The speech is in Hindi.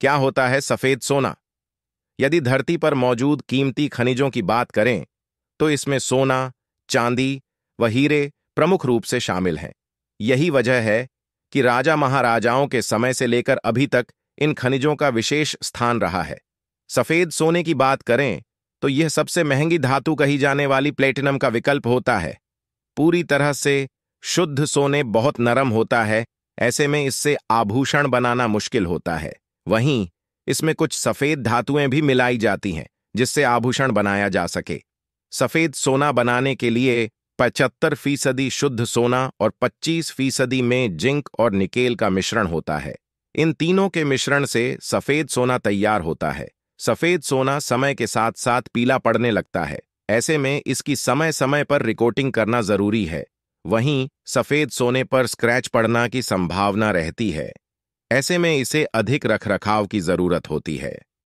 क्या होता है सफेद सोना यदि धरती पर मौजूद कीमती खनिजों की बात करें तो इसमें सोना चांदी व हीरे प्रमुख रूप से शामिल हैं यही वजह है कि राजा महाराजाओं के समय से लेकर अभी तक इन खनिजों का विशेष स्थान रहा है सफेद सोने की बात करें तो यह सबसे महंगी धातु कही जाने वाली प्लेटिनम का विकल्प होता है पूरी तरह से शुद्ध सोने बहुत नरम होता है ऐसे में इससे आभूषण बनाना मुश्किल होता है वहीं इसमें कुछ सफ़ेद धातुएं भी मिलाई जाती हैं जिससे आभूषण बनाया जा सके सफ़ेद सोना बनाने के लिए पचहत्तर फीसदी शुद्ध सोना और 25 फीसदी में जिंक और निकेल का मिश्रण होता है इन तीनों के मिश्रण से सफ़ेद सोना तैयार होता है सफ़ेद सोना समय के साथ साथ पीला पड़ने लगता है ऐसे में इसकी समय समय पर रिकॉर्डिंग करना ज़रूरी है वहीं सफ़ेद सोने पर स्क्रैच पड़ना की संभावना रहती है ऐसे में इसे अधिक रखरखाव की जरूरत होती है